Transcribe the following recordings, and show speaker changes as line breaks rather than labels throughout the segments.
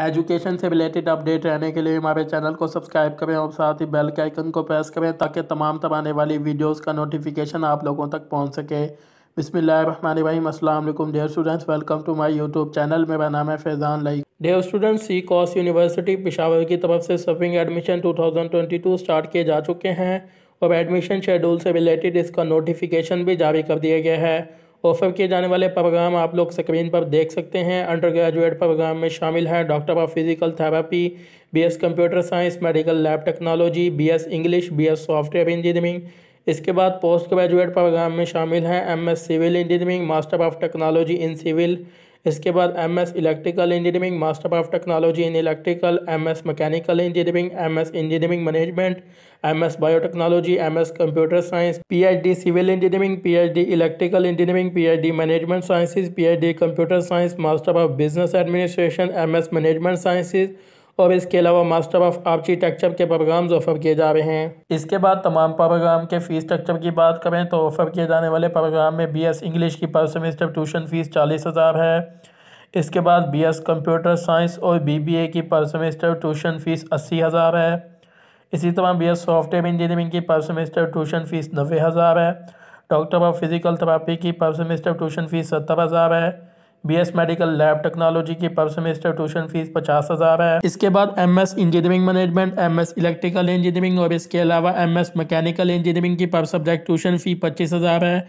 education से related update रहने के लिए हमारे चैनल को सब्सक्राइब करें और साथ ही बेल के आइकन को प्रेस करें ताकि तमाम तब आने वाली वीडियोस का नोटिफिकेशन आप लोगों तक पहुंच सके बिसमीम अल्लाम dear students welcome to my YouTube channel मेरा नाम है फैज़ान लई डेयर स्टूडेंट्स सी कॉस यूनिवर्सिटी पिशावर की तरफ से सफिंग एडमिशन टू स्टार्ट किए जा चुके हैं और एडमिशन शेड्यूल से रिलेटेड इसका नोटिफिकेशन भी जारी कर दिया गया है ऑफ़र किए जाने वाले प्रोग्राम आप लोग स्क्रीन पर देख सकते हैं अंडर ग्रेजुएट प्रोग्राम में शामिल हैं doctor of physical therapy BS computer science medical lab technology BS English BS software engineering इसके बाद पोस्ट ग्रेजुएट प्रोग्राम में शामिल हैं MS civil engineering master of technology in civil इसके बाद M S electrical engineering master of technology in electrical M S mechanical engineering M S engineering management M S biotechnology M S computer science P H D civil engineering P H D electrical engineering P H D management sciences P H D computer science master of business administration M S management sciences और इसके अलावा master of architecture के program offer किए जा रहे हैं इसके बाद तमाम प्रोग्राम के फीस स्ट्रक्चर की बात करें तो ऑफर किए जाने वाले प्रोग्राम में बी इंग्लिश की पर सेमेस्टर ट्यूशन फ़ीस चालीस हज़ार है इसके बाद बी एस कंप्यूटर साइंस और बी बी ए की पर सेमेस्टर ट्यूशन फ़ीस अस्सी हज़ार है इसी तरह बी एस सॉफ्टवेयर इंजीनियरिंग की पर सेमेस्टर ट्यूशन फ़ीस नबे हज़ार है डॉक्टर ऑफ फिज़िकल थेरापी की पर सेमेस्टर ट्यूशन फ़ीस सत्तर हज़ार है बीएस मेडिकल लैब टेक्नोलॉजी की पर सेमेस्टर ट्यूशन फीस पचास हज़ार है इसके बाद MS engineering management MS electrical engineering और इसके अलावा एमएस मैकेनिकल इंजीनियरिंग की पर सब्जेक्ट ट्यूशन फ़ी पच्चीस हज़ार है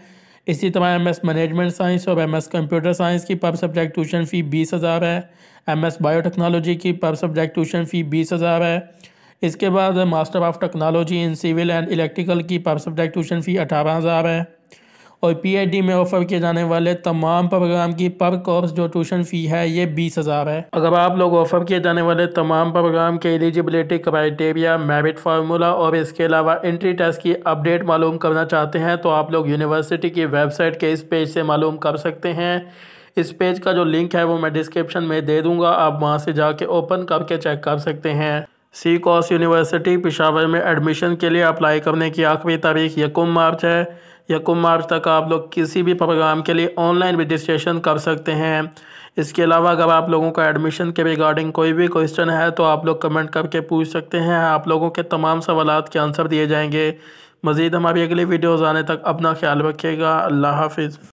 इसी तरह एम एस मैनेजमेंट साइंस और एम एस कंप्यूटर साइंस की पर सब्जेक्ट ट्यूशन फ़ी बीस हज़ार है एम एस बायोटेक्नोलॉजी की पर सब्जेक्ट ट्यूशन फ़ी बीस हज़ार है इसके बाद master of technology in civil and electrical की पर सब्जेक्ट ट्यूशन फ़ी अठारह हज़ार है और पी में ऑफर किए जाने वाले तमाम प्रोग्राम की पर कोर्स जो ट्यूशन फ़ी है ये बीस हज़ार है अगर आप लोग ऑफर किए जाने वाले तमाम प्रोग्राम के एलिजिबिलिटी क्राइटेरिया मेरिट फार्मूला और इसके अलावा एंट्री टेस्ट की अपडेट मालूम करना चाहते हैं तो आप लोग यूनिवर्सिटी की वेबसाइट के इस पेज से मालूम कर सकते हैं इस पेज का जो लिंक है वो मैं डिस्क्रिप्शन में दे दूंगा आप वहाँ से जाके ओपन करके चेक कर सकते हैं सी कॉस यूनिवर्सिटी पिशावर में एडमिशन के लिए अप्लाई करने की आखिरी तारीख यकुम मार्च है यकुम मार्च तक आप लोग किसी भी प्रोग्राम के लिए ऑनलाइन रजिस्ट्रेशन कर सकते हैं इसके अलावा अगर आप लोगों का एडमिशन के रिगार्डिंग कोई भी क्वेश्चन है तो आप लोग कमेंट करके पूछ सकते हैं आप लोगों के तमाम सवाल के आंसर दिए जाएंगे मज़ीद हमारी अगली वीडियोज़ आने तक अपना ख्याल रखिएगा अल्लाह हाफिज़